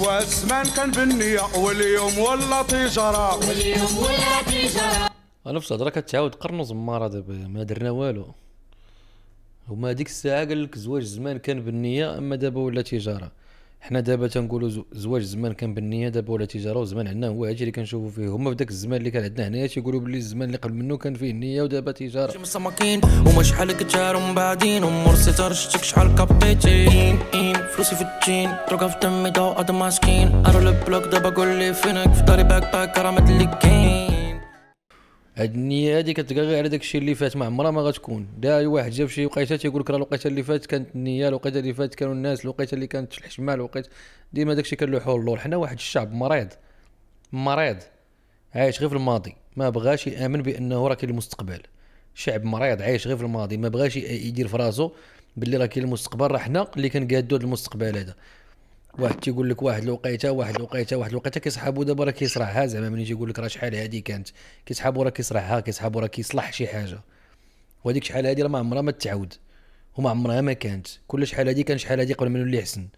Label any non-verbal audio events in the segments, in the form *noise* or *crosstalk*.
وزمان كان بالنية واليوم ولا تجارة واليوم ولا تجارة انا في الهضره كتعاود قرنوا زماره دابا ما درنا والو هما ديك الساعه قال لك زواج زمان كان بالنيه اما دابا ولا تجاره حنا دابا تنقولوا زواج زمان كان بالنيه دابا ولا تجاره وزمان عندنا هو هادشي اللي كنشوفوا فيه هما في ذاك الزمان اللي كان عندنا هنايا تيقولوا بلي الزمان اللي قبل منه كان فيه النيه ودابا تجاره شمس مسماكين وما شحال كتجارهم بعدين ومرسي ترشتك شحال كبيتين فلوسي في التين دروكا في تمي دو ادماسكين ارو البلوك دابا قول لي فينك في داري باك باك راه مدلكين هاد النيه هادي غير على داكشي اللي فات ما عمرها ما غتكون دا واحد جاب شي وقيته تيقول لك راه الوقيته اللي فات كانت النيه الوقيته اللي فات كانوا الناس الوقيته اللي كانت الحشمه الوقيته ديما داكشي كنلوحو اللور حنا واحد الشعب مريض مريض عايش غير في الماضي ما بغاش يامن بانه راه كاين المستقبل شعب مريض عايش غير في الماضي ما بغاش يدير في راسو باللي راه كاين المستقبل راه حنا اللي كنقادو هذا المستقبل هذا واحد تيقول لك واحد الوقيته واحد الوقيته واحد الوقيته كيصحابو دابا راه كيصرعها زعما ملي تيقول لك راه شحال هادي كانت كيصحابو راه كيصرعها كيصحابو راه كيصلح شي حاجه وهذيك شحال هادي راه ما عمرها ما تعاود وما عمرها ما كانت كل شحال هادي كان شحال هادي قبل ما نولي حسن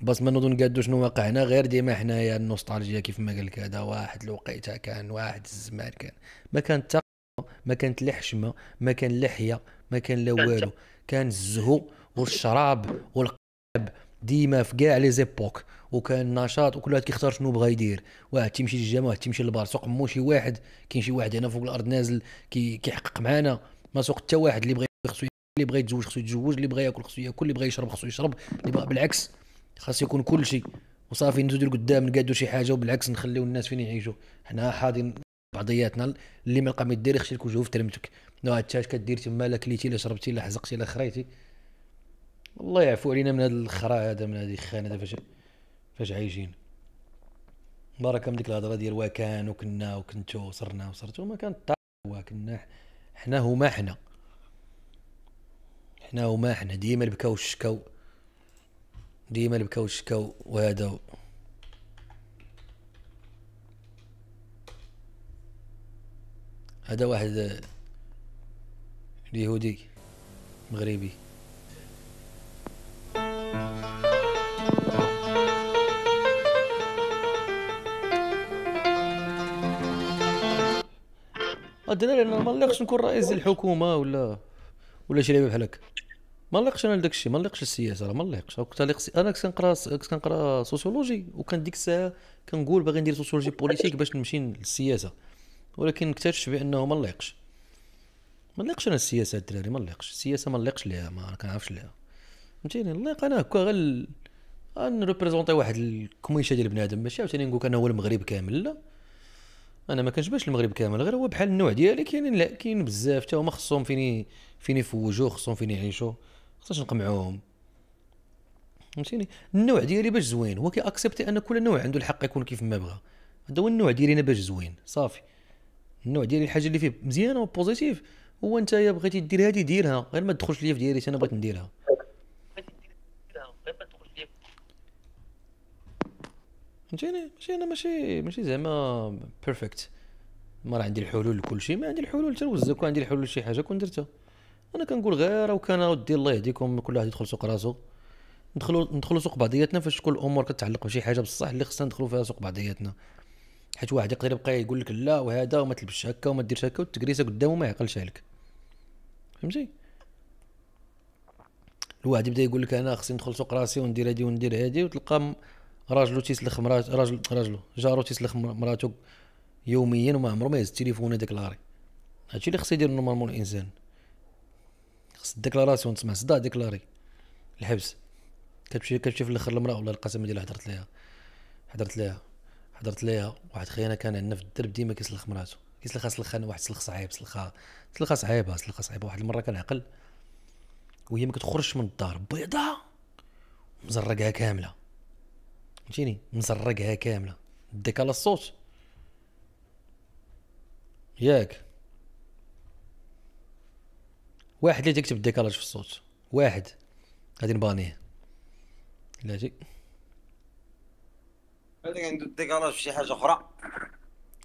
بس ما نظن قادو شنو هنا غير ديما حنايا النوستالجيا كيف ما قال لك هذا واحد الوقيته كان واحد الزمان كان ما كان تا ما كانت لا حشمه ما كان حيه ما كان لا والو كان الزهو والشراب والقلب ديما في كاع لي زيبوك وكان نشاط وكل واحد كيختار شنو بغا يدير واحد تيمشي للجامع واحد تيمشي للبار سوق مو شي واحد كاين شي واحد هنا فوق الارض نازل كي كيحقق معانا ما سوق حتى واحد اللي بغى خصو اللي بغى يتزوج خصو يتزوج اللي بغى ياكل خصو ياكل اللي بغى يشرب خصو يشرب اللي بغى بالعكس خاص يكون كل شيء وصافي نزيدو لقدام نقادو شي حاجه وبالعكس نخليو الناس فين يعيشوا حنا حاضرين بعضياتنا اللي ما لقى ما يدير يخشي لك وجهه في ترمتك هاد الشاش كدير تما لا كليتي لا شربتي لا حزقتي لا خريتي الله يعفو علينا من هذا الخرا هذا من هذه الخانه هذا فاش فاش عايشين بركه من ديك الهضره ديال وكان وكنا وكنتو وصرنا وصرتو ما كان كنا حنا هما حنا حنا هما حنا ديما البكاو الشكاو ديما البكاو الشكاو وهذا هذا واحد اليهودي مغربي الدراري انا ما نليقش نكون رئيس الحكومه ولا ولا شي لعيبه بحال هكا ما نليقش انا لذاك الشيء ما نليقش السياسه ما نليقش انا كنت كنقرا كنت كنقرا سوسيولوجي وكان ديك الساعه كنقول باغي ندير سوسيولوجي بوليتيك باش نمشي للسياسه ولكن اكتشفت بانه ما نليقش ما نليقش انا السياسه الدراري ما نليقش السياسه ما نليقش ليها ما كنعرفش ليها فهمتيني نليق انا هكا غير نريبريزونتي واحد الكميشه ديال بنادم ماشي عاوتاني نقول انا هو المغرب كامل لا انا ما كنجبش المغرب كامل غير هو بحال النوع ديالي كاينين لا كاين بزاف حتى هما خصهم فين فين يفوجوا خصهم فين يعيشوا خصناش نقمعوهم فهمتيني النوع ديالي باش زوين هو كيأكسبتي ان كل نوع عنده الحق يكون كيف ما بغى هذا هو النوع ديالي انا باش زوين صافي النوع ديالي الحاجه اللي فيه مزيانه وبوزيتيف هو انت يا بغيتي دير هذه ديرها غير ما تدخلش ليا في ديالي انا بغيت نديرها فهمتيني ماشي انا ماشي ماشي زعما بيرفكت ما راه عندي الحلول لكل شيء ما عندي الحلول حتى وزك عندي الحلول لشي حاجه كون درتها انا كنقول غير او كان ودي الله يهديكم كل واحد يدخل سوق راسو ندخلوا ندخلوا سوق بعضياتنا فاش تكون الامور كتعلق بشي حاجه بصح اللي خصنا ندخلوا فيها سوق بعضياتنا حيت واحد يقدر يبقى يقول لك لا وهذا وما تلبسش هكا وما ديرش هكا والتكريسه قدامه ما يعقلش عليك فهمتي الواحد يبدا يقول لك انا خصني ندخل سوق راسي وندير هادي وندير هادي وتلقى راجلو تيسلخ مرات راجل راجلو جارو تيسلخ مراتو يوميا وما عمرو ما يهز التليفون هذاك لاري هادشي اللي خص يدير نورمالمون الانسان خص ديكلاراسيون تسمع صداع ديكلاري الحبس كتمشي كتمشي في الاخر المراه والله القسم ديالها حضرت ليها حضرت ليها حضرت ليها واحد خينا كان عندنا في الدرب ديما كيسلخ مراتو كيسلخها سلخها واحد سلخ صعيب سلخها سلخها صعيبه سلخها صعيبه واحد المره كنعقل وهي ما كتخرجش من الدار بيضاء مزرقها كامله فهمتيني مزرقها كامله ديك على الصوت ياك واحد اللي تكتب ديكالاج في الصوت واحد غادي نبانيه لا جي هذا عنده ديكالاج في شي حاجه اخرى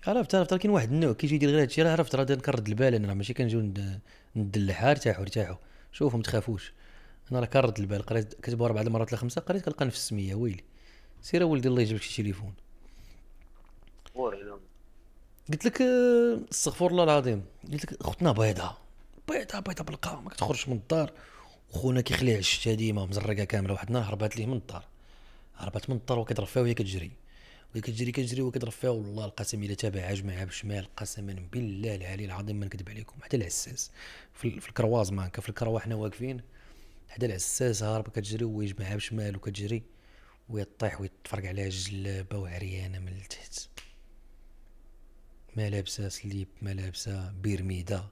عرفت عرفت كاين واحد النوع كيجي يدير غير هادشي راه عرفت راه كنرد البال انا راه ماشي كنجيو ندلح ارتاحوا ارتاحوا شوفوا ما تخافوش انا راه كنرد البال قريت كتبوا اربع مرات ولا خمسه قريت كنلقى نفس السميه ويلي سير ولدي الله يجيب لك شي تليفون قلت لك آه، استغفر الله العظيم قلت لك اختنا بيضاء بيضاء بيضاء بالقاع ما كتخرجش من الدار وخونا كيخليها على الشتا ديما مزرقه كامله واحد النهار هربات ليه من الدار هربات من الدار وكيضرب فيها وهي كتجري وهي كتجري كتجري وكيضرب فيها والله القسم الا تابعها جمعها بشمال قسما بالله العلي العظيم ما نكذب عليكم حتى العساس في, في الكرواز مانكا في الكروا حنا واقفين حدا العساس هارب كتجري وهي بشمال وكتجري ويطيح ويتفرق على جلابه وعريانه من التحت ما لابسه سليب ما لابسه بيرميده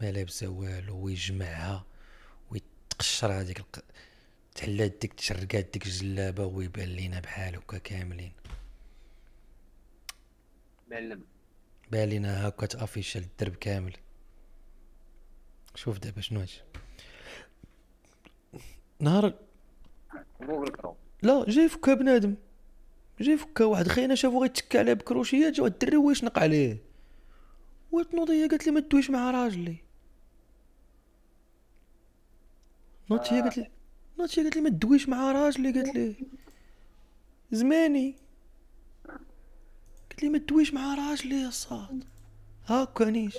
ما لابسه والو ويجمعها ويتقشر هذيك الق... تحلات ديك تشرقات ديك الجلابه ويبان لينا بحال هكا كاملين معلم بان لينا هكا تافيشال الدرب كامل شوف دابا شنو هادشي نهار لا جا يفكها بنادم جا يفكها واحد خينا شافو غيتكا عليها بكروشيات جا واحد الدري هو يشنق عليه وتنوض هي قالت لي ما تدويش مع راجلي نوض هي آه. قالت لي نوض هي قالت لي ما تدويش مع راجلي قالت لي زماني قالت لي ما تدويش مع راجلي يا صاد هاكا نيش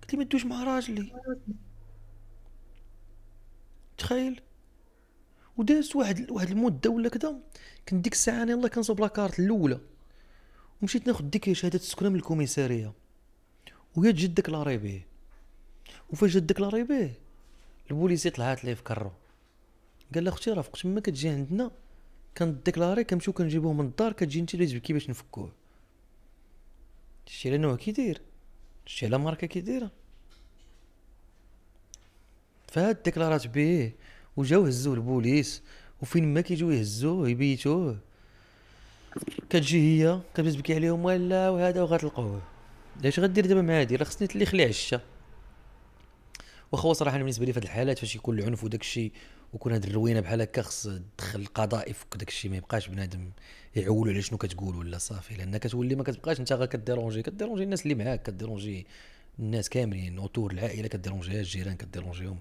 قالت لي ما تدويش مع راجلي تخيل ودازت واحد واحد المده ولا كذا كنت ديك الساعه انا يلاه كنصوب لاكارت الاولى ومشيت ناخد ديك شهاده السكنه من الكوميساريه وهي تجد داك لاريبي وفاش جات داك لاريبي البوليسي طلعت ليه في كرو قال لها اختي راه فوق تما كتجي عندنا كنديكلاري كنمشيو كنجيبوه من الدار كتجي انت اللي تبكي باش نفكوه شتي على نوع داير شتي على ماركه كيدايره فهاد الديكلارات بيه وجاو هزوه البوليس وفين ما كيجيو يهزوه يبيتوه كتجي هي كتبدا تبكي عليهم ولا وهذا وغتلقوه اش غدير دابا مع هادي راه خصني تلي العشا واخا صراحه بالنسبه لي في هاد الحالات فاش يكون العنف وداك الشيء ويكون هاد الروينه بحال هكا خص تدخل القضاء يفك داك الشيء ما يبقاش بنادم يعولوا على شنو كتقول ولا صافي لان كتولي ما كتبقاش انت غير كديرونجي كديرونجي الناس اللي معاك كديرونجي الناس كاملين اوتور العائله كديرونجيها الجيران كديرونجيهم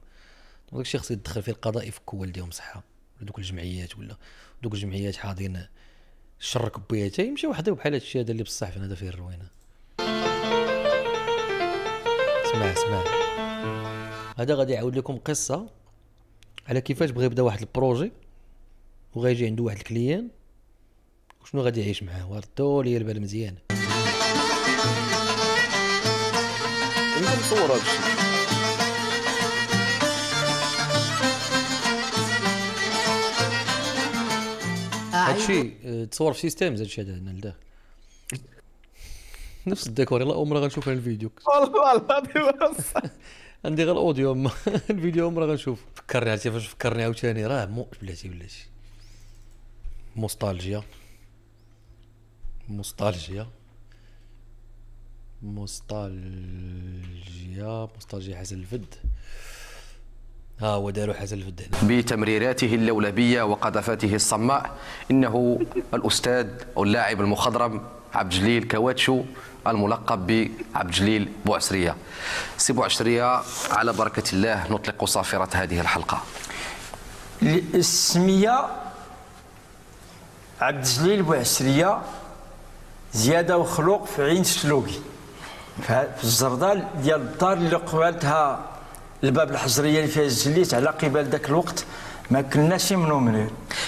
وداك الشيء خصو يدخل فيه القضاء يفك والديهم صحه دوك الجمعيات ولا دوك الجمعيات حاضرين شر كبيات يمشي وحده بحال هادشي هذا اللي بصح فين هذا فيه الروينه اسمع اسمع هذا غادي يعاود لكم قصه على كيفاش بغى يبدا واحد البروجي وغيجي عنده واحد الكليان وشنو غادي يعيش معاه وردو ليا البال مزيان انت هادشي هادشي آه، تصور في سيستيم زاد هذا هنا لداخل *laughs* نفس الديكور يلا عمرها غنشوف الفيديو *laughs* والله العظيم *laughs* عندي غير الاوديو الفيديو عمرها غنشوف فكرني عرفتي فاش فكرني عاوتاني راه مو بلاتي بلاتي موستالجيا موستالجيا موستالجيا موستالجيا حسن الفد ها ودار حسن في الدهن بتمريراته اللولبية وقذفاته الصماء إنه الأستاذ أو اللاعب المخضرم عبد الجليل كواتشو الملقب بعبد الجليل بوعسرية سي بوعسرية على بركة الله نطلق صافرة هذه الحلقة السمية عبد الجليل بوعسرية زيادة وخلوق في عين سلوكي في الزردال ديال الدار اللي قبلتها الباب الحجريه اللي فيها الزليت على قبال ذاك الوقت ما كناش يمنوا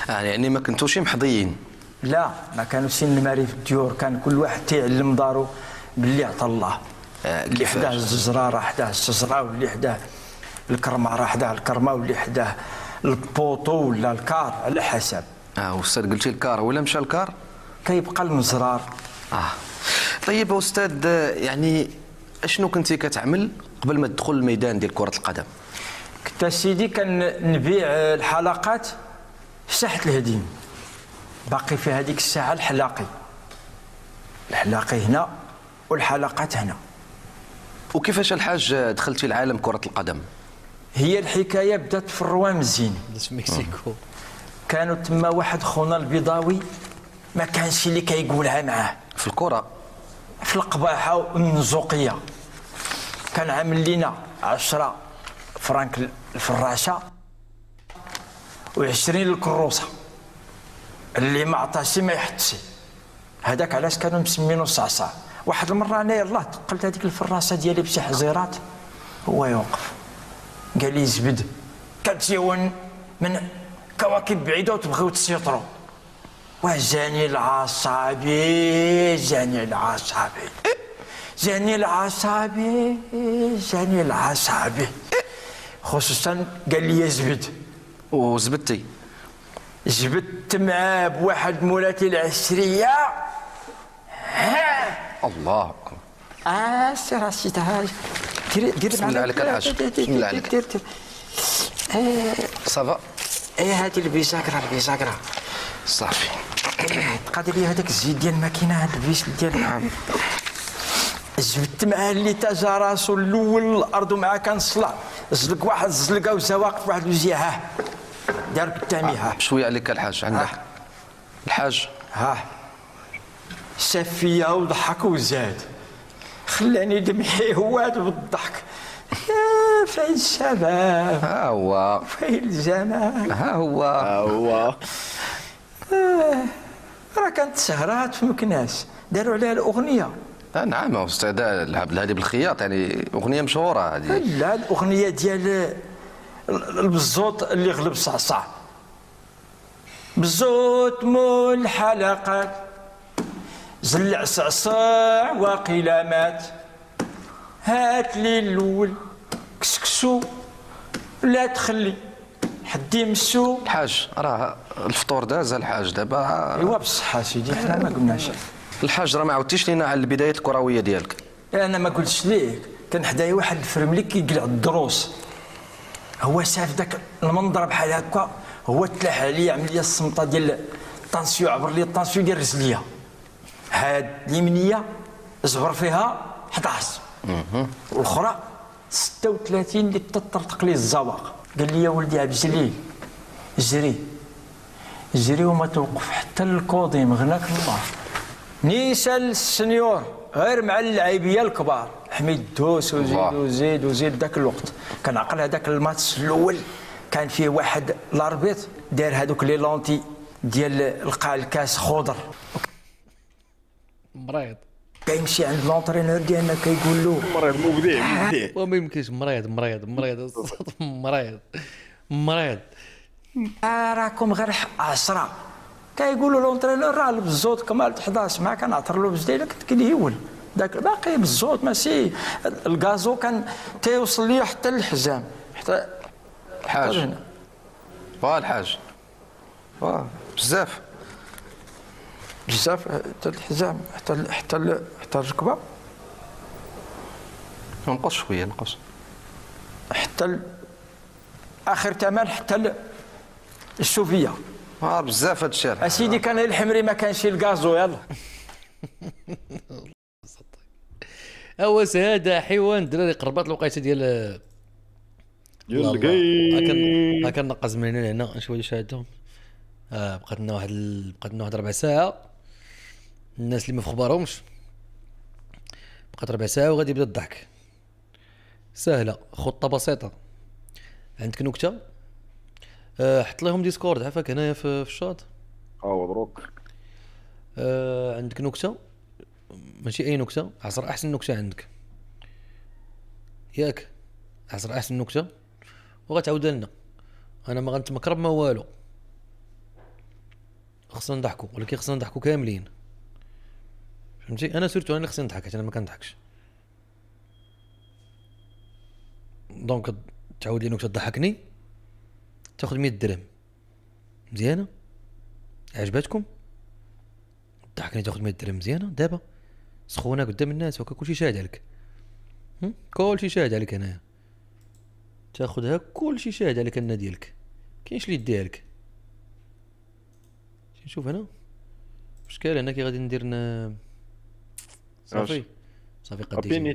آه يعني ما كنتوش محظيين لا ما كانوا سين الماري في الديور كان كل واحد تيعلم دارو باللي عطى الله آه، اللي حداه راه حداه الشجره واللي حداه الكرمه راه حداه الكرمه واللي حداه البوطو ولا الكار على حسب اه استاذ قلتي الكار ولا مشى الكار كيبقى المزرار اه طيب استاذ آه، يعني اشنو كنتي كتعمل قبل ما تدخل الميدان ديال كره القدم كنت سيدي كنبيع الحلقات في ساحه الهديم باقي في هذيك الساعه الحلاقي الحلاقي هنا والحلقات هنا وكيفاش الحاج دخلتي لعالم كره القدم هي الحكايه بدات في الروام الزيني في مكسيكو كانوا تما واحد خونا البيضاوي ما كانش اللي كيقولها معاه في الكره في القباحه والمنزوقيه كان عامل لينا 10 فرانك الفراشه و20 الكروسه اللي ما عطاشي ما يحطش هذاك علاش كانوا مسمينو الصعصع واحد المره انا يلاه تقلت هذيك الفراسه ديالي بشي حزيرات هو يوقف قال لي زبد كتيون من كواكب بعيده وتبغيو تسيطروا وجاني العصبي جاني العصبي زين العصابي زين العصابي خصوصا قال لي زبد وزبدتي زبدت معاه بواحد مولاتي العشريه الله اكبر اه سي راسي دير بسم الله عليك الحاج بسم الله عليك صافا آه، اي هادي البيزاكرا البيزاكرا صافي تقاد لي هذاك الزيت ديال الماكينه هاد البيس ديال زدت معاه اللي تاجا راسو الاول الارض ومعاه كان صلاة زلق واحد الزلقه وزا واقف واحد وزيها دار دارك ها آه، شويه عليك الحاج عندك آه. الحاج ها آه. شاف فيا وضحك وزاد خلاني دمحي هواد بالضحك يا فين الشباب ها هو فين الجمال ها هو ها هو راه كانت سهرات في مكناس داروا عليها الاغنيه آه، نعم استاذ هذه بالخياط يعني اغنيه مشهوره هذه لا الاغنيه ديال البزوط اللي غلب صعصع بزوط مول حلقات زلع صعصاع وقيل مات هات لي الاول كسكسو لا تخلي حد يمسو الحاج راه الفطور داز الحاج دابا ايوا بصحه سيدي حنا ما قلناش الحاج راه ما عاودتيش لينا على البدايات الكرويه ديالك انا ما قلتش ليك كان حدايا واحد الفرملي كيقلع الدروس هو شاف ذاك المنظر بحال هكا هو تلاح عليا عمل لي الصمطه ديال الطانسيو عبر لي الطانسيو ديال رجليا هاد اليمنيه زبر فيها 11 والاخرى 36 اللي تطرطق لي الزواق قال لي يا ولدي عبد الجليل جري جري وما توقف حتى الكوضي مغناك الله نيسال السنيور غير مع اللعيبيه الكبار حميد الدوس وزيد وزيد وزيد ذاك الوقت كنعقل هذاك الماتش الاول كان فيه واحد الاربيط داير هذوك لي لونتي ديال القاع الكاس خضر مريض كيمشي عند لونترينور ديالنا كيقول له مريض مبدع آه، مبدع وما يمكنش مريض مريض مريض *laughs* مريض مريض آه، راكم غير 10 آه، كيقولوا لهم تريلر راه بالزوط كمال 11 مع كنعثر له بجديده كنت كنهول داك باقي بالزوط ماشي الكازو كان تيوصل لي حتى الحزام حتى الحاج حتى واه الحاج بزاف بزاف حتى الحزام حتى حتى حتى الركبه نقص شويه نقص حتى اخر ثمن حتى السوفيه اه بزاف هاد الشارع اسيدي كان الحمري ما كانش الكازو يلا هو *laughs* هذا حيوان دراري قربات الوقيته ديال ديال الكي هاكا نقز من هنا لهنا نشوف شي آه بقات لنا واحد بقات لنا واحد ربع ساعه الناس اللي ما في خبارهمش بقات ربع ساعه وغادي يبدا الضحك سهله خطه بسيطه عندك نكته آه، حط لهم ديسكورد عفاك هنايا في الشاط اه مبروك آه، عندك نكته ماشي اي نكته عصر احسن نكته عندك ياك عصر احسن نكته وغتعاود لنا انا ما غنتمكرب ما والو خصنا نضحكوا ولكن خصنا نضحكوا كاملين فهمتي انا سيرتو انا خصني نضحك انا ما كنضحكش دونك تعاود لي نكته تضحكني تاخذ 100 درهم مزيانه عجبتكم ضحكني تاخذ 100 درهم مزيانه دابا سخونه قدام الناس هكا كلشي شاهد عليك كلشي شاهد عليك هنايا تاخذها كلشي شاهد عليك انا ديالك كاينش اللي يديها لك نشوف هنا واش كاين هنا كي غادي ندير صافي صافي قديم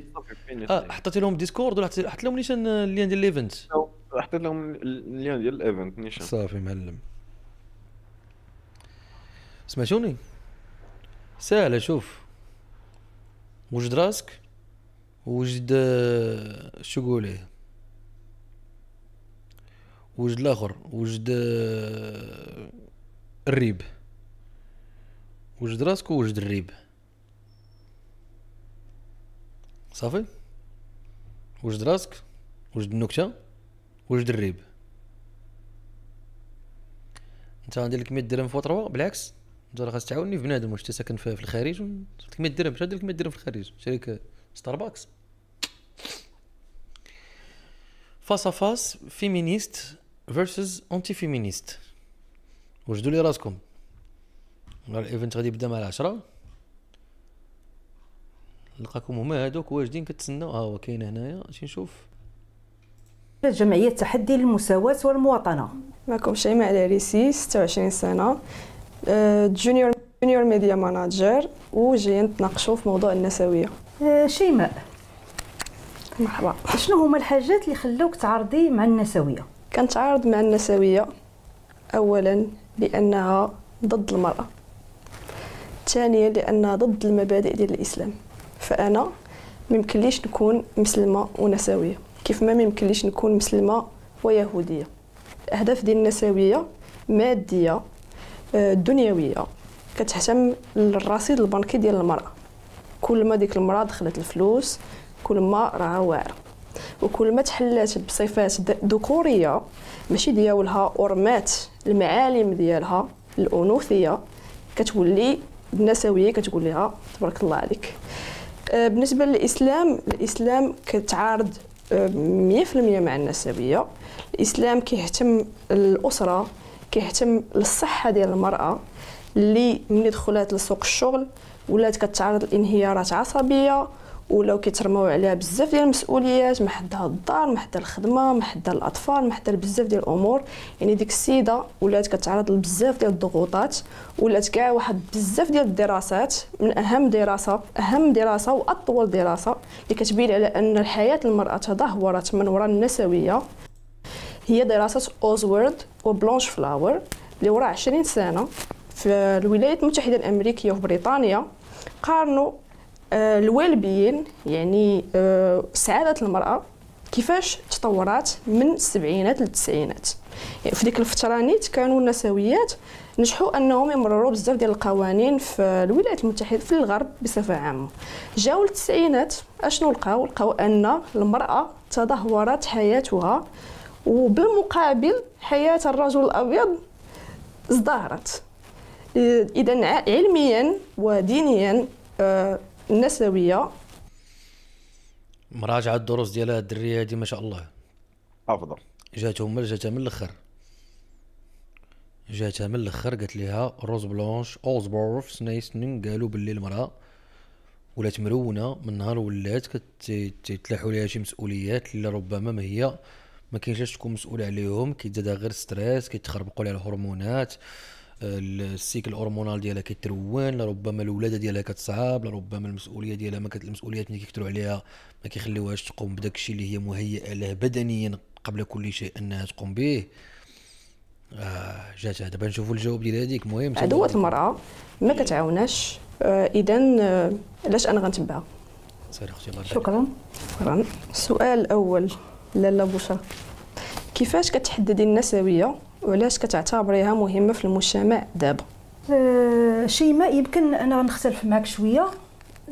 اه حطيت لهم ديسكورد ولا حطيت لهم نيشان اللي ديال ليفنت حطيت لهم اليوم ديال الايفنت نيشان صافي معلم سمعتوني ساهله شوف وجد راسك وجد آه، شو قوليه وجد الاخر وجد آه، الريب وجد راسك ووجد الريب صافي وجد راسك وجد النكته واش دريب انت غندير لك 100 درهم في 3 بالعكس انت راه خاص تعاوني في بنادم واش انت ساكن في الخارج درت لك 100 درهم شحال دير لك 100 درهم في الخارج شريك ستارباكس فاس فاس فيمينيست فيرسز اونتي فيمينيست وجدوا لي راسكم الايفنت غادي يبدا مع العشرة نلقاكم هما هادوك واجدين كتسناو ها هو كاين هنايا شي نشوف جمعية تحدي للمساواة والمواطنة معكم شيماء العريسي 26 سنة جونيور جونيور ميديا ماناجر وجايين نتناقشوا في موضوع النسوية آه، شيماء مرحبا شنو هما الحاجات اللي خلوك تعرضي مع النسوية كنتعارض مع النسوية أولا لأنها ضد المرأة ثانيا لأنها ضد المبادئ ديال الإسلام فأنا ممكن ليش نكون مسلمة ونسوية كيف ما يمكنليش نكون مسلمه ويهوديه الاهداف ديال النسويه ماديه آه، دنيويه كتهتم الرصيد البنكي ديال المراه كل ما ديك المراه دخلت الفلوس كل ما راها واعره وكل ما تحلات بصفات ذكوريه ماشي ديالها ورمات المعالم ديالها الانوثيه كتولي النسويه كتقول لها تبارك الله عليك آه، بالنسبه للاسلام الاسلام كتعارض 100% مع النسبيه الاسلام كيهتم الاسره كيهتم للصحه ديال المراه اللي ملي دخلات لسوق الشغل ولات كتعرض لانهيارات عصبيه ولاو كيترماو عليها بزاف ديال المسؤوليات ما حدها الدار ما حدها الخدمه ما حدها الاطفال ما حدها بزاف ديال الامور يعني ديك السيده ولات كتعرض لبزاف ديال الضغوطات ولات كاع واحد بزاف ديال الدراسات من اهم دراسه اهم دراسه واطول دراسه اللي كتبين على ان الحياه المراه تدهورت من وراء النسويه هي دراسه اوزورد وبلانش فلاور اللي وراء 20 سنه في الولايات المتحده الامريكيه وبريطانيا قارنوا آه، الوالبيين يعني آه، سعاده المراه كيفاش تطورات من السبعينات للتسعينات يعني في ديك الفتره نيت كانوا النسويات نجحوا انهم يمرروا بزاف ديال القوانين في الولايات المتحده في الغرب بصفه عامه جاو التسعينات اشنو لقاو لقاو ان المراه تدهورت حياتها وبالمقابل حياه الرجل الابيض ازدهرت اذا علميا ودينيا آه، النسويه مراجعه الدروس ديال الدريه هادي ما شاء الله افضل جاتهم جاتها من الاخر جاتها من الاخر قالت ليها روز بلونش اوزبورف سنايسنين قالوا باللي المراه ولات مرونه من نهار ولات كتلاحو ليها شي مسؤوليات اللي ربما ما هي ما كاينش تكون مسؤولة عليهم كيزادها غير ستريس كيتخربقوا ليها الهرمونات السيكل هرمونال ديالها كيتروان لربما الولاده ديالها كتصعاب لربما المسؤوليه ديالها ما المسؤوليات اللي كيكثروا عليها ما كيخليوهاش تقوم بداك الشيء اللي هي مهيئه له بدنيا قبل كل شيء انها تقوم به آه جات دابا نشوفوا الجواب ديال هذيك مهم عدوة المرأة ما إيه. كتعاوناش آه، اذا آه، علاش انا غنتبعها سير اختي الله شكرا شكرا السؤال الاول لالا بشرى كيفاش كتحددي النسويه وعلاش كتعتبريها مهمه في المجتمع دابا أه شيماء يمكن انا غنختلف معك شويه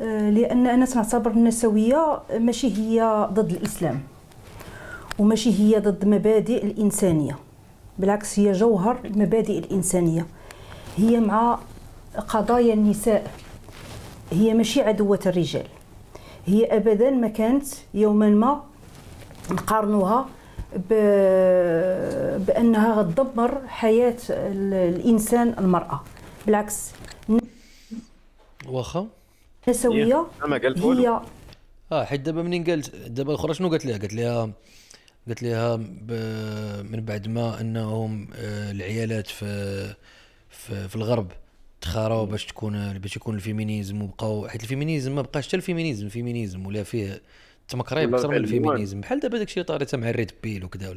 أه لان انا تنعتبر النسويه ماشي هي ضد الاسلام وماشي هي ضد مبادئ الانسانيه بالعكس هي جوهر المبادئ الانسانيه هي مع قضايا النساء هي ماشي عدوة الرجال هي أبدا ما كانت يوما ما نقارنوها بانها غتدمر حياه الانسان المراه بالعكس واخا نسوية هي اه حيت دابا منين قالت دابا الاخرى شنو قالت لها قالت لها قالت لها من بعد ما انهم آه، العيالات في في, في الغرب تخاراو باش تكون باش يكون الفيمينيزم وبقاو حيت الفيمينيزم ما بقاش حتى الفيمينيزم فيمينيزم ولا فيه تم قريب اكثر من الفيمينيزم بحال دابا داكشي طاريته مع الريد بيل وكذا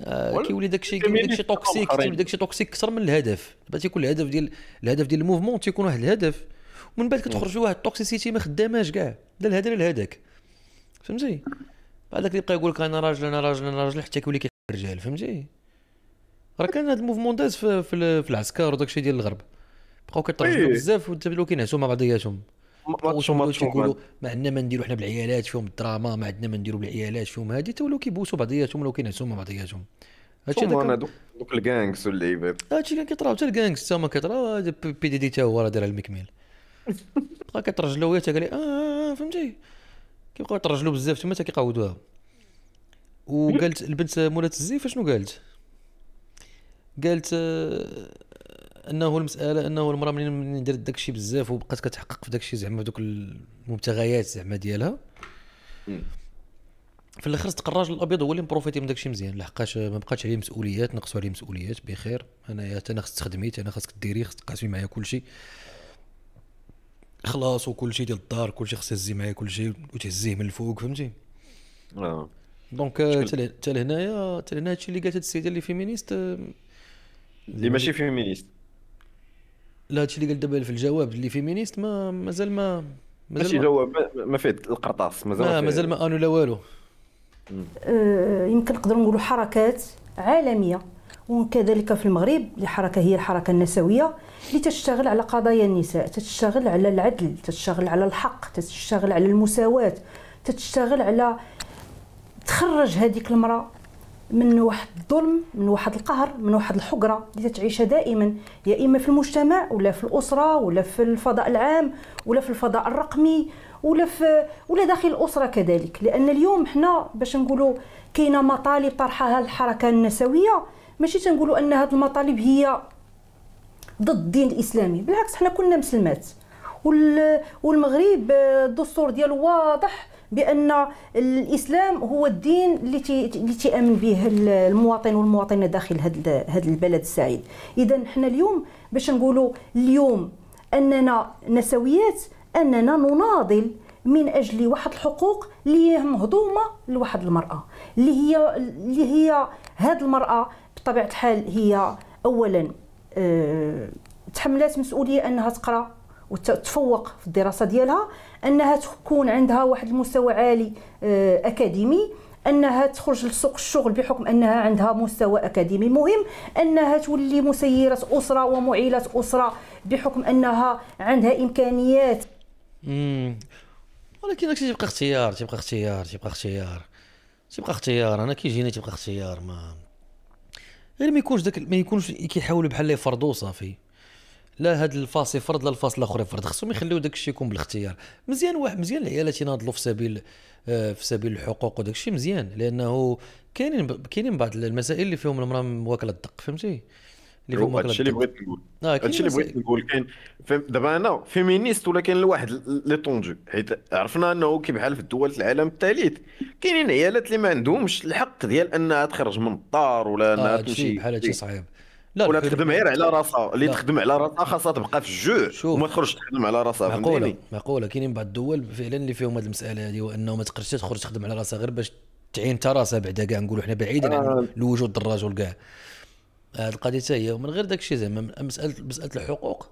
آه كيولي داكشي كيولي داكشي توكسيك داكشي توكسيك اكثر من الهدف دابا تيكون الهدف ديال الهدف ديال الموفمون تيكون واحد الهدف ومن بعد كتخرج واحد التوكسيسيتي ما خداماش كاع لا لهذا لا لهذاك فهمتي هذاك اللي بقى يقول لك انا راجل انا راجل انا راجل حتى كيولي كيحب الرجال فهمتي راه كان هذا الموفمون داز في, في, العسكر وداك الشيء ديال الغرب بقاو كيطرجوا إيه. بزاف وتبدلوا كينعسوا مع بعضياتهم ماتشو ماتش يقولوا ما عندنا ما نديرو حنا بالعيالات فيهم الدراما ما عندنا ما نديرو بالعيالات فيهم هادي تا ولاو كيبوسوا بعضياتهم ولاو كينعسوا مع بعضياتهم هادشي هذاك دوك الكانكس واللعيبات إيه هادشي كان كيطراو حتى الكانكس تا هما كيطراو آه، بي دي دي تا هو راه داير المكميل *laughs* بقى كترجل له تا قال لي اه, آه،, آه، فهمتي كيبقاو يترجلوا بزاف تما تا كيقعودوها وقالت البنت مولات الزيف شنو قالت؟ قالت انه المساله انه المراه منين دارت داكشي بزاف وبقات كتحقق في داكشي زعما دوك المبتغيات زعما ديالها في الاخر استقر الراجل الابيض هو اللي مبروفيتي من داكشي مزيان لحقاش ما بقاتش عليه مسؤوليات نقصوا عليه مسؤوليات بخير انايا حتى انا خصك تخدمي انا خصك ديري خصك تقاسمي معايا كلشي خلاص وكلشي ديال الدار كلشي خصها تهزي معايا كلشي وتهزيه من الفوق فهمتي اه دونك حتى لهنايا حتى لهنا هادشي اللي قالت السيده اللي فيمينيست آه، اللي ماشي فيمينيست لا هادشي اللي قال دابا في الجواب اللي فيمينيست ما مازال ما مازال ماشي جواب ما فيه القرطاس مازال ما مازال ما انو لا والو أه، يمكن نقدروا نقولوا حركات عالميه وكذلك في المغرب الحركه هي الحركه النسويه اللي تشتغل على قضايا النساء تشتغل على العدل تشتغل على الحق تشتغل على المساواه تتشتغل على تخرج هذيك المراه من واحد الظلم من واحد القهر من واحد الحقره اللي تتعيشها دائما يا اما في المجتمع ولا في الاسره ولا في الفضاء العام ولا في الفضاء الرقمي ولا في ولا داخل الاسره كذلك لان اليوم حنا باش نقولوا كاينه مطالب طرحها الحركه النسويه ماشي تنقولوا ان هذه المطالب هي ضد الدين الاسلامي بالعكس حنا كلنا مسلمات والمغرب آه، الدستور ديالو واضح بان الاسلام هو الدين اللي تيامن به المواطن والمواطنه داخل هذا البلد السعيد اذا حنا اليوم باش نقولوا اليوم اننا نسويات اننا نناضل من اجل واحد الحقوق اللي هي مهضومه لواحد المراه اللي هي اللي هي هذه المراه بطبيعه الحال هي اولا أه تحملات مسؤوليه انها تقرا وتتفوق في الدراسه ديالها انها تكون عندها واحد المستوى عالي آه، اكاديمي انها تخرج لسوق الشغل بحكم انها عندها مستوى اكاديمي مهم انها تولي مسيره اسره ومعيله اسره بحكم انها عندها امكانيات ولكن داكشي تيبقى اختيار تيبقى اختيار تيبقى اختيار تيبقى اختيار انا كيجيني تيبقى اختيار ما غير ما يكونش داك ما يكونش كيحاولوا بحال يفرضوا صافي لا هاد الفاص يفرض لا الفاص الاخر يفرض خصهم يخليو داك الشيء يكون بالاختيار مزيان واحد مزيان العيالات يناضلوا في سبيل آه، في سبيل الحقوق وداك الشيء مزيان لانه كاينين كاينين بعض المسائل اللي فيهم المراه مواكله الدق فهمتي اللي فيهم هذا الشيء اللي بغيت نقول آه، هادشي اللي بغيت نقول كاين دابا انا فيمينيست ولا كاين الواحد لي طونجو حيت عرفنا انه كي بحال في الدول العالم الثالث كاينين عيالات اللي ما عندهمش الحق ديال انها تخرج من الدار ولا انها آه تمشي بحال هادشي صعيب لا ولا تخدم غير على راسها اللي تخدم على راسها خاصها تبقى في الجوع وما تخرجش تخدم على راسها معقوله معقوله كاينين بعض الدول فعلا اللي فيهم هذه المساله هذه وانه ما تقدرش تخرج تخدم على راسها غير باش تعين انت راسها بعدا كاع نقولوا حنا بعيدا عن آه. الوجود الرجل كاع هذه القضيه حتى هي ومن غير داك الشيء زعما مساله مساله الحقوق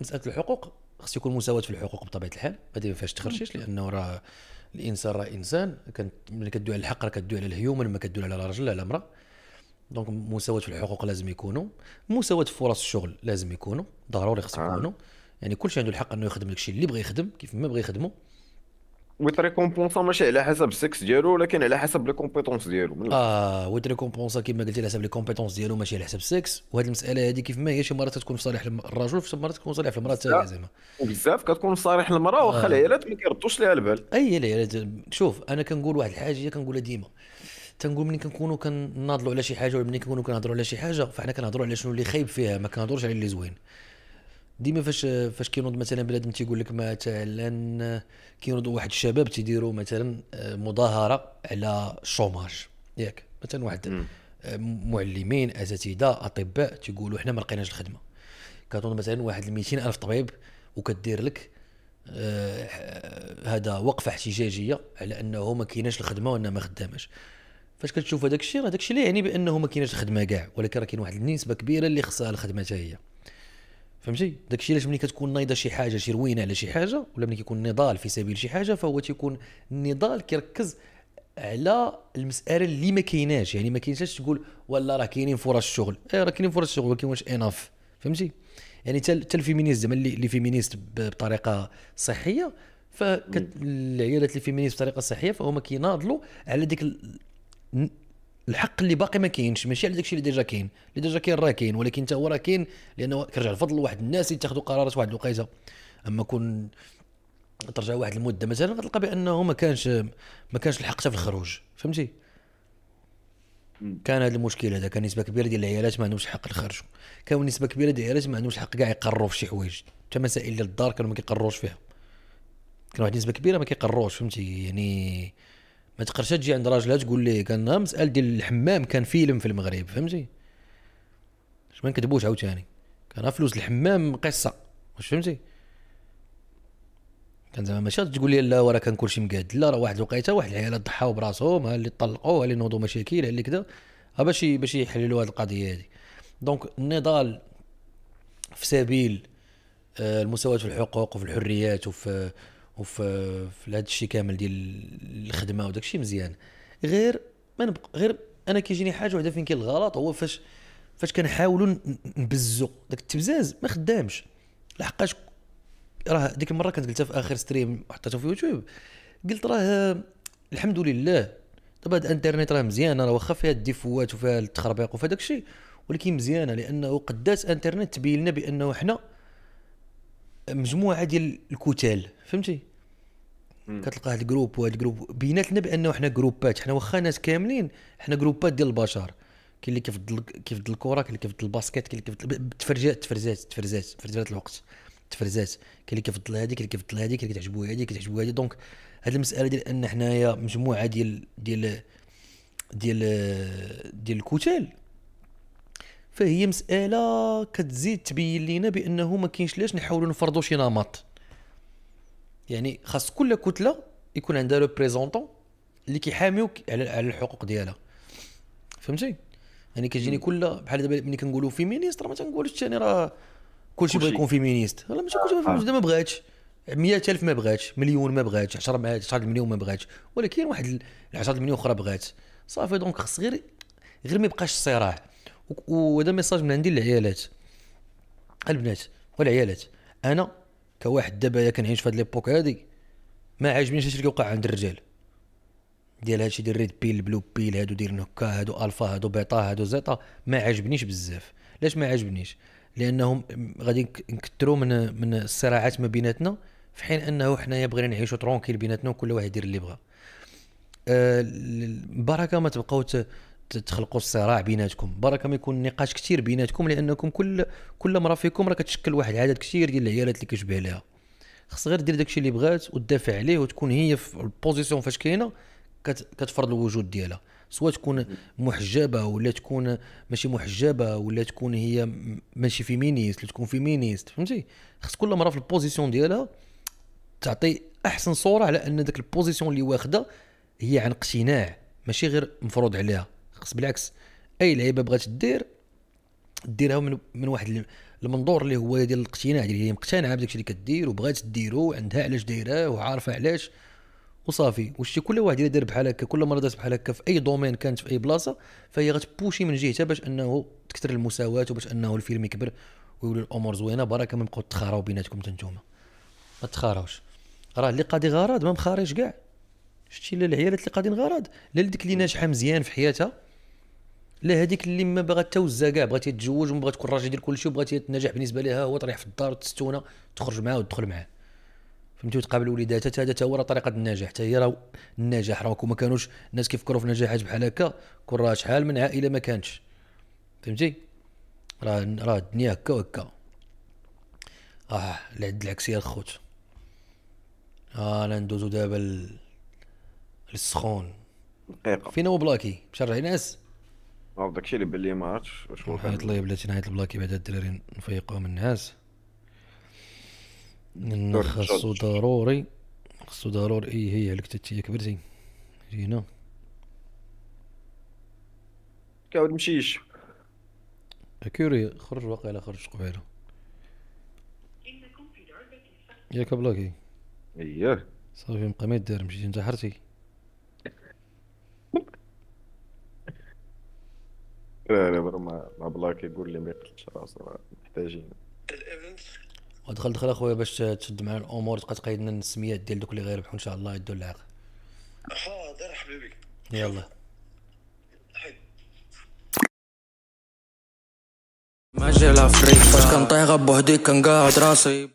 مساله الحقوق خص يكون مساواه في الحقوق بطبيعه الحال ما فيهاش تخرجيش لانه راه الانسان راه انسان كان ملي كدوي على الحق راه كدوي على الهيومن ما كدوي على الرجل على المراه دونك مساواه في الحقوق لازم يكونوا مساواه في فرص الشغل لازم يكونوا ضروري خص آه. يكونوا يعني كلشي عنده الحق انه يخدم داكشي اللي بغى يخدم كيف ما بغى يخدمه ويت ريكومبونسا ماشي على حسب السكس ديالو ولكن على حسب لي كومبيتونس ديالو اه ويت ريكومبونسا كما قلتي على حسب لي كومبيتونس ديالو ماشي على حسب السكس وهاد المساله هادي كيف ما هي شي مرات تكون في صالح الرجل شي مرات تكون في صالح المراه حتى زعما وبزاف كتكون في صالح المراه واخا آه. العيالات ما كيردوش ليها البال اي العيالات شوف انا كنقول واحد الحاجه كنقولها ديما تنقول ملي كنكونوا كنناضلوا على شي حاجه ولا ملي كنكونوا كنهضروا على شي حاجه فاحنا كنهضروا على شنو اللي خايب فيها ما كنهضروش على اللي زوين ديما فاش فاش كينوض مثلا بنادم تيقول لك مثلا كينوض واحد الشباب تيديروا مثلا آه، مظاهره على الشوماج ياك مثلا واحد آه، معلمين اساتذه اطباء تيقولوا حنا ما لقيناش الخدمه كتنوض مثلا واحد 200 الف طبيب وكدير لك آه، هذا وقفه احتجاجيه على انه ما كايناش الخدمه وانه ما خداماش فاش كتشوف هذاك الشيء راه داك الشيء لا يعني بانه ما كايناش الخدمه كاع ولكن راه كاين واحد النسبه كبيره اللي خصها الخدمه حتى هي فهمتي داك الشيء علاش ملي كتكون نايضه شي حاجه شي روينه على شي حاجه ولا ملي كيكون نضال في سبيل شي حاجه فهو تيكون النضال كيركز على المساله اللي ما كايناش يعني ما كاينش تقول ولا راه كاينين فرص الشغل ايه راه كاينين فرص الشغل ولكن واش اناف فهمتي يعني حتى الفيمينيست زعما اللي فيمينيست بطريقه صحيه فالعيالات اللي فيمينيست بطريقه صحيه فهما كيناضلوا على ديك الحق اللي باقي ما كاينش ماشي على داكشي اللي ديجا كاين اللي ديجا كاين راه كاين ولكن حتى هو راه كاين لانه كيرجع الفضل لواحد الناس اللي تاخذوا قرارات واحد الوقيته اما كون ترجع واحد المده مثلا غتلقى بانه ما كانش ما كانش الحق حتى في الخروج فهمتي كان هذا المشكل هذا كان نسبه كبيره ديال العيالات ما عندهمش الحق يخرجوا كانوا نسبه كبيره ديال العيالات ما عندهمش الحق كاع يقرروا في شي حوايج حتى مسائل ديال الدار كانوا ما كيقرروش فيها كان واحد النسبه كبيره ما كيقرروش فهمتي يعني ما تقدرش تجي عند راجلها تقول ليه كان مسأل ديال الحمام كان فيلم في المغرب فهمتي باش ما نكذبوش عاوتاني كان فلوس الحمام قصه واش فهمتي كان زعما ماشي تقول لي لا وراه كان كلشي مقاد لا راه واحد الوقيته واحد العيال ضحاو براسهم ها اللي طلقوا ها اللي نوضوا مشاكل ها اللي كذا باش باش يحللوا هذه القضيه هذه دونك النضال في سبيل آه، المساواه في الحقوق وفي الحريات وفي وفي هذا الشيء كامل ديال الخدمه وداك الشيء مزيان غير ما نبقى غير انا كيجيني حاجه وحده فين كاين الغلط هو فاش فاش كنحاولوا نبزو داك التبزاز ما خدامش لحقاش راه ديك المره كنت قلتها في اخر ستريم حطيتها في يوتيوب قلت راه الحمد لله دابا هاد الانترنت راه مزيانه راه واخا فيها الديفوات وفيها التخربيق وفيها الشيء ولكن مزيانه لانه قدات انترنت تبين لنا بانه حنا مجموعه ديال الكتال فهمتي كتلقى هاد الجروب وهاد الجروب بيناتنا بانه حنا جروبات حنا واخا ناس كاملين حنا جروبات ديال البشر كاين اللي كيفضل كيفضل الكره كاين اللي كيفضل الباسكت كاين اللي كيفضل تفرجات تفرزات تفرزات تفرزات الوقت تفرزات كاين اللي كيفضل هذيك اللي كيفضل هذيك اللي كتعجبو هذيك اللي كتعجبو هذيك دونك هاد المساله ديال ان حنايا مجموعه ديال ديال ديال ديال الكتل فهي مساله كتزيد تبين لينا بانه ما كاينش علاش نحاولوا نفرضوا شي نمط يعني خاص كل كتله يكون عندها لو بريزونطون اللي كيحاميوك على الحقوق ديالها فهمتي يعني كيجيني كل بحال دابا ملي كنقولوا فيمينيست مينيستر ما تنقولش الثاني راه كلشي بغا يكون فيمينيست راه ماشي كلشي آه. ما بغاتش ما بغاتش 100000 ما بغاتش مليون ما بغاتش 10 10 مليون ما بغاتش ولكن واحد 10 مليون اخرى بغات صافي دونك خص غير غير ما يبقاش الصراع وهذا ميساج من عندي للعيالات البنات والعيالات انا كواحد دابا كنعيش في هاد ليبوك هادي ما عاجبنيش هادشي اللي كيوقع عند الرجال ديال هادشي ديال ريد بيل بلو بيل هادو ديال نوكا هادو الفا هادو بيتا هادو زيتا ما عاجبنيش بزاف علاش ما عاجبنيش لانهم غادي نكثروا من من الصراعات ما بيناتنا في حين انه حنايا بغينا نعيشوا ترونكيل بيناتنا وكل واحد يدير اللي بغا البركه ما تبقاو تخلقوا الصراع بيناتكم بركه ما يكون نقاش كثير بيناتكم لانكم كل كل مره فيكم راه كتشكل واحد العدد كثير ديال العيالات اللي كتشبه لها خص غير دير داكشي اللي بغات وتدافع عليه وتكون هي في البوزيسيون فاش كاينه كتفرض الوجود ديالها سواء تكون محجبه ولا تكون ماشي محجبه ولا تكون هي ماشي فيمينيست ولا تكون فيمينيست فهمتي خص كل مره في البوزيسيون ديالها تعطي احسن صوره على ان داك البوزيسيون اللي واخده هي عن اقتناع ماشي غير مفروض عليها خص بالعكس اي لعيبه بغات دير ديرها من, من واحد المنظور اللي هو ديال الاقتناع ديال هي مقتنعه بداك الشيء اللي كدير وبغات ديرو عندها علاش دايره وعارفه علاش وصافي وشتي كل واحد يدير بحال هكا كل مره دارت بحال هكا في اي دومين كانت في اي بلاصه فهي غتبوشي من جهتها باش انه تكثر المساواه وباش انه الفيلم يكبر ويولي الامور زوينه بركه ما نبقاو تخاراو بيناتكم حتى ما تخاراوش راه اللي قاضي غرض ما مخارج كاع شتي لا العيالات اللي قاضيين غرض لا ديك اللي ناجحه مزيان في حياتها لا هذيك اللي ما باغا توزا كاع بغات يتزوج وما بغات تكون راجل يدير كلشي وبغات النجاح بالنسبه لها هو طريح في الدار وتستونه تخرج معاه وتدخل معاه فهمتي وتقابل وليداتها هذا تا هو طريقه النجاح حتى هي راه النجاح راه ما كانوش الناس كيفكروا في نجاحات بحال هكا كون راه شحال من عائله ما كانتش فهمتي راه راه الدنيا هكا وهكا اه العد العكسي يا الخوت اه انا ندوزو دابا للسخون فين هو بلاكي مشرع ناس اه داكشي اللي بان لي ما عرفتش واش هو نعيط الله يبلاتي نعيط البلاكي بعد الدراري نفيقوهم النعاس لان خاصو ضروري خاصو ضروري اي هي عليك حتى هي كبرتي جينا كاود مشيش اكوري خرج واقع على خرج قبيله ياك بلاكي اييه صافي مقامي ما مشيتي انت حرتي لا لا مع ما بلاك يقول لي ما يقتلش راسو محتاجين ودخل دخل اخويا باش تشد معنا الامور تبقى تقيدنا السميات ديال دوك اللي غيربحوا ان شاء الله يدوا العاق حاضر حبيبي يلا ماجي لافريك فاش كنطيغ بوحدي كنقعد راسي